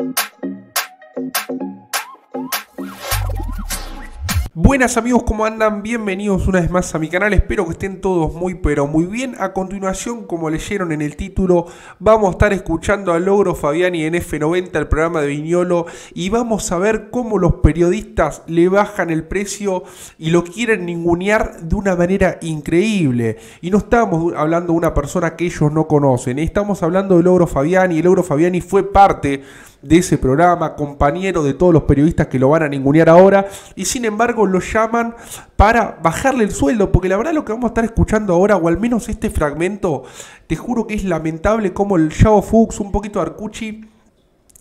Thank you. Buenas amigos, ¿cómo andan? Bienvenidos una vez más a mi canal, espero que estén todos muy pero muy bien. A continuación, como leyeron en el título, vamos a estar escuchando a Logro Fabiani en F90, el programa de Viñolo, y vamos a ver cómo los periodistas le bajan el precio y lo quieren ningunear de una manera increíble. Y no estamos hablando de una persona que ellos no conocen, eh, estamos hablando de Logro Fabiani, el Logro Fabiani fue parte de ese programa, compañero de todos los periodistas que lo van a ningunear ahora, y sin embargo lo llaman para bajarle el sueldo, porque la verdad lo que vamos a estar escuchando ahora, o al menos este fragmento, te juro que es lamentable como el Yao Fuchs, un poquito Arcucci,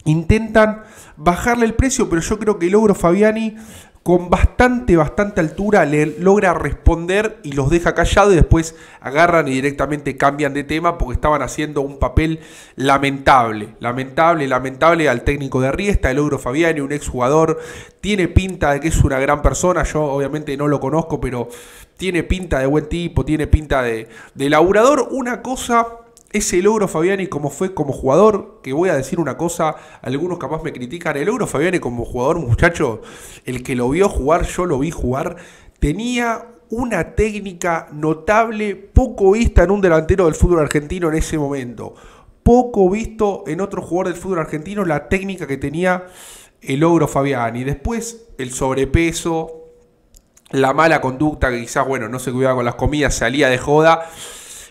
intentan bajarle el precio, pero yo creo que el logro Fabiani con bastante, bastante altura le logra responder y los deja callados y después agarran y directamente cambian de tema porque estaban haciendo un papel lamentable, lamentable, lamentable al técnico de Riesta, el ogro Fabiani, un exjugador, tiene pinta de que es una gran persona, yo obviamente no lo conozco, pero tiene pinta de buen tipo, tiene pinta de, de laburador, una cosa ese logro Fabiani como fue como jugador, que voy a decir una cosa, algunos capaz me critican, el logro Fabiani como jugador, muchacho, el que lo vio jugar, yo lo vi jugar, tenía una técnica notable, poco vista en un delantero del fútbol argentino en ese momento, poco visto en otro jugador del fútbol argentino la técnica que tenía el logro Fabiani, después el sobrepeso, la mala conducta que quizás, bueno, no se cuidaba con las comidas, salía de joda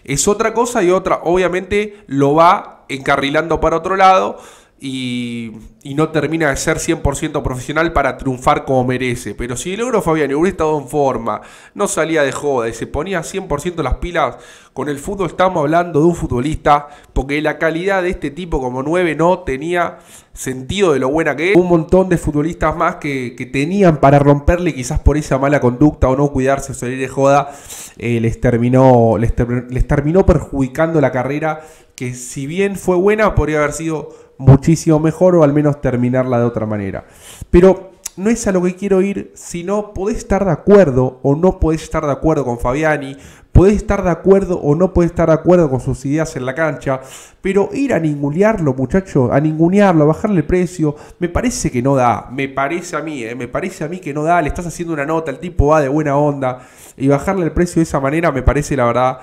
es otra cosa y otra obviamente lo va encarrilando para otro lado y, no termina de ser 100% profesional para triunfar como merece. Pero si el Euro Fabián hubiera estado en forma, no salía de joda y se ponía 100% las pilas con el fútbol, estamos hablando de un futbolista, porque la calidad de este tipo como 9 no tenía sentido de lo buena que es. Un montón de futbolistas más que, tenían para romperle, quizás por esa mala conducta o no cuidarse salir de joda, eh, les, terminó, les terminó perjudicando la carrera, que si bien fue buena, podría haber sido muchísimo mejor o al menos terminarla de otra manera. Pero no es a lo que quiero ir, sino podés estar de acuerdo o no podés estar de acuerdo con Fabiani, podés estar de acuerdo o no podés estar de acuerdo con sus ideas en la cancha, pero ir a ningunearlo, muchachos, a ningunearlo, a bajarle el precio, me parece que no da, me parece a mí, eh, me parece a mí que no da, le estás haciendo una nota, el tipo va de buena onda, y bajarle el precio de esa manera me parece la verdad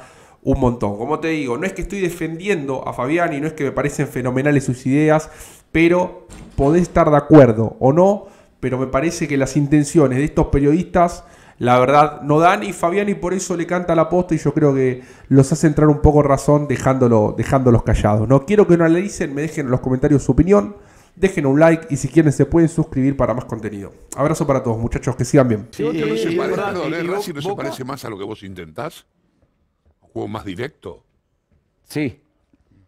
un montón. Como te digo, no es que estoy defendiendo a Fabián y no es que me parecen fenomenales sus ideas, pero podés estar de acuerdo o no, pero me parece que las intenciones de estos periodistas, la verdad, no dan y Fabián y por eso le canta la posta y yo creo que los hace entrar un poco razón dejándolo, dejándolos callados. No quiero que no le dicen, me dejen en los comentarios su opinión. Dejen un like y si quieren se pueden suscribir para más contenido. Abrazo para todos, muchachos, que sigan bien. Sí, parece, no se parece más a lo que vos intentás juego más directo. Sí,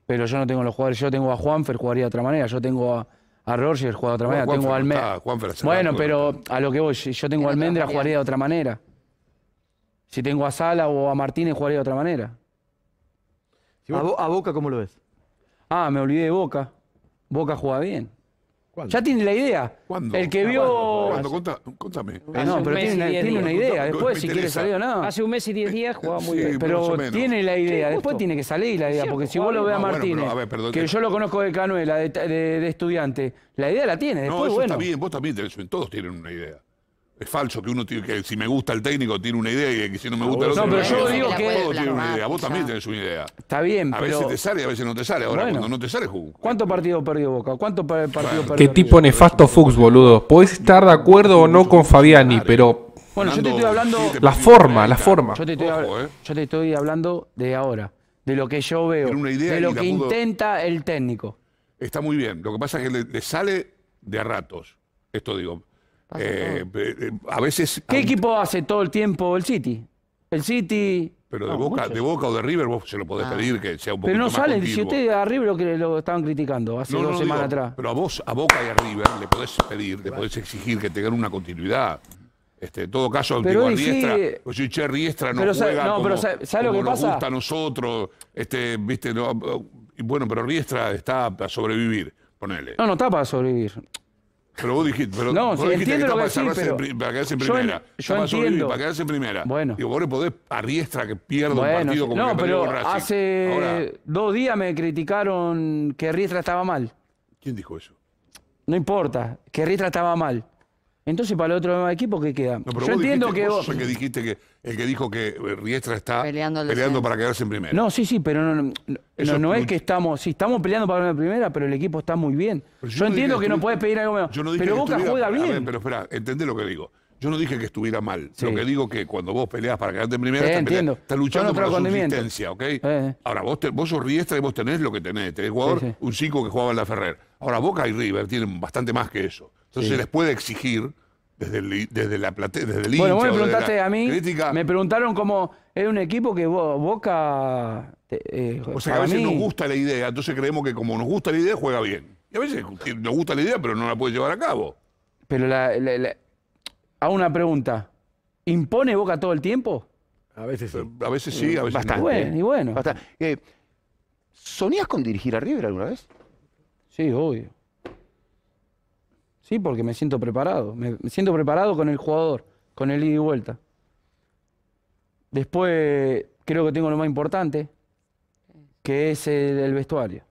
pero yo no tengo los jugadores. Yo tengo a Juanfer, jugaría de otra manera. Yo tengo a, Roger el jugaría de otra manera. tengo a Bueno, pero a lo que voy, yo tengo a Almendra, jugaría de otra manera. Si tengo a Sala o a Martínez, jugaría de otra manera. ¿A Boca cómo lo ves? Ah, me olvidé de Boca. Boca juega bien. ¿Ya tiene la idea? ¿Cuándo? El que ah, vio. ¿Cuándo? contame. Ah, no, pero tiene, una, idea. después, si quiere salir o no. Hace un mes y diez días jugaba muy bien. Pero tiene la idea. Después tiene que salir la idea. Porque si vos lo ves a ah, Martínez, que yo lo conozco de Canuela, de, estudiante, la idea la tiene. Después, no, bueno. bien. Vos también tenés, todos tienen una idea es falso que uno tiene, que si me gusta el técnico tiene una idea y que si no me ah, gusta el otro. No, pero yo digo que. una idea, vos también tenés una idea. Está bien, A veces te sale, y a veces no te sale. Ahora, cuando no te sale, jugo. ¿Cuántos partidos perdió Boca? ¿Cuántos partidos perdió Qué tipo nefasto Fuchs boludo. Podés estar de acuerdo o no con Fabiani, pero. Bueno, yo te estoy hablando. La forma, la forma. ¿eh? Yo te estoy, ¿eh? yo te estoy hablando de ahora, de lo que yo veo, de lo que intenta el técnico. Está muy bien. Lo que pasa es que le, le sale de a ratos. Esto digo. Eh, eh, eh, a veces. ¿Qué equipo hace todo el tiempo el City? El City. Pero de, Boca, de Boca o de River vos se lo podés ah. pedir que sea un poco Pero no sale, si usted a River lo estaban criticando hace dos semanas atrás. Pero a vos, a Boca y a River le podés pedir, le podés exigir que tengan una continuidad. Este, en todo caso, pero Riestra, sí, pues, Riestra no pero juega no, como, pero nos gusta a nosotros, este, viste, bueno, pero Riestra está para sobrevivir, ponele. No, no está para sobrevivir. Pero vos dijiste, pero no, vos sí, dijiste que, lo que para, para quedarse en primera. Yo, entiendo. Para quedarse en primera. Bueno. Digo, vos le podés arriestra que pierda un partido como no, pero Hace dos días me criticaron que Riestra estaba mal. ¿Quién dijo eso? No importa, que Riestra estaba mal. Entonces, para el otro equipo, ¿qué queda? Yo entiendo que vos. El que dijiste que dijo que eh, Riestra está Peleando para quedarse en primera. No, sí, sí, pero no, es que estamos. Sí, estamos peleando para en primera, pero el equipo está muy bien. Yo entiendo que, no puedes pedir algo mejor. pero Boca juega bien. pero espera, entendé lo que digo. Yo no dije que estuviera mal. Lo que digo es que cuando vos peleas para quedarte en primera, estás, luchando por la consistencia, ¿ok? Ahora, vos, te- vos sos riestra y vos tenés lo que tenés. Tenés jugador, un chico que jugaba en la Ferrer. Ahora, Boca y River tienen bastante más que eso. Entonces se les puede exigir desde, el, desde la desde el Bueno, vos me preguntaste a mí, me preguntaron cómo era un equipo que Boca... Eh, o sea, a veces nos gusta la idea, entonces creemos que como nos gusta la idea, juega bien. Y a veces nos gusta la idea, pero no la puede llevar a cabo. Pero la, una pregunta. ¿Impone Boca todo el tiempo? A veces sí. A veces sí, a veces Bastante. No. y bueno. Bastante. Eh, con dirigir a River alguna vez? Sí, obvio. ¿sí? Porque me siento preparado. Me, siento preparado con el jugador, con el ida y vuelta. Después creo que tengo lo más importante, que es el, vestuario.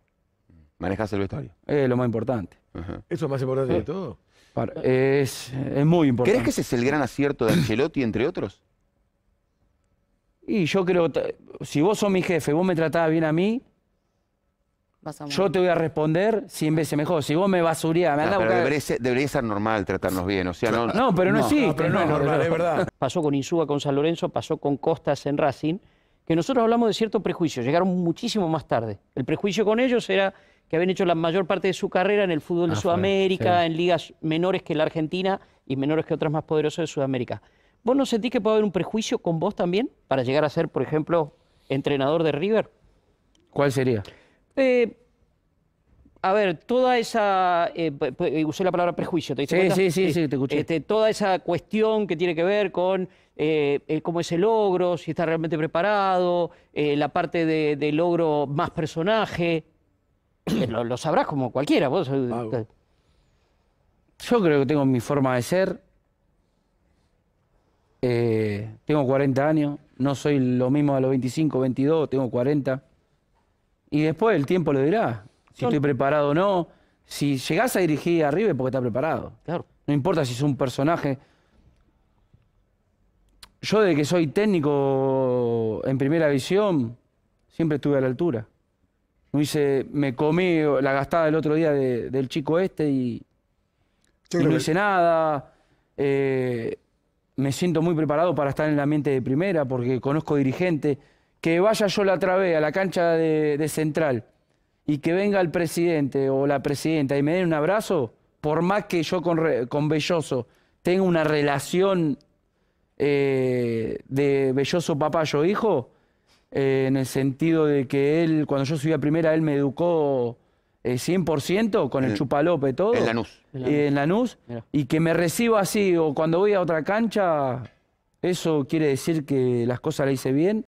¿Manejas el vestuario? Es lo más importante. ¿Eso es más importante de todo? es, es, muy importante. ¿Crees que ese es el gran acierto de Ancelotti, entre otros? Y yo creo, si vos sos mi jefe, vos me tratás bien a mí, yo te voy a responder 100 veces mejor. Si vos me basurías, me ah, a debería, ser, normal tratarnos bien, o sea, no... No, pero no, pero no es normal, es verdad. Pasó con Insúa, con San Lorenzo, pasó con Costas en Racing, que nosotros hablamos de cierto prejuicio, llegaron muchísimo más tarde. El prejuicio con ellos era que habían hecho la mayor parte de su carrera en el fútbol de ah, Sudamérica, en ligas menores que la Argentina y menores que otras más poderosas de Sudamérica. ¿Vos no sentís que puede haber un prejuicio con vos también para llegar a ser, por ejemplo, entrenador de River? ¿Cuál sería? Eh, a ver, toda esa. Eh, eh, usé la palabra prejuicio, ¿te diste sí, Sí, sí, sí, te escuché. Este, toda esa cuestión que tiene que ver con cómo es el logro, si está realmente preparado, la parte de, logro más personaje. lo, sabrás como cualquiera, Yo creo que tengo mi forma de ser. tengo 40 años, no soy lo mismo a los 25, 22, tengo 40. Y después el tiempo lo dirá. Si estoy preparado o no. Si llegás a dirigir arriba es porque estás preparado. Claro. No importa si es un personaje. Yo desde que soy técnico en primera visión, siempre estuve a la altura. No hice, me comí la gastada el otro día del chico este y, no hice nada. Eh, me siento muy preparado para estar en el ambiente de primera porque conozco dirigentes que vaya yo la trave a la cancha de, Central y que venga el presidente o la presidenta y me den un abrazo, por más que yo con, con Belloso tenga una relación eh, de Belloso yo, hijo, eh, en el sentido de que él, cuando yo subí a primera, él me educó 100% eh, con el, Chupalope chupalope, todo. En Lanús. En y que me reciba así, o cuando voy a otra cancha, eso quiere decir que las cosas las hice bien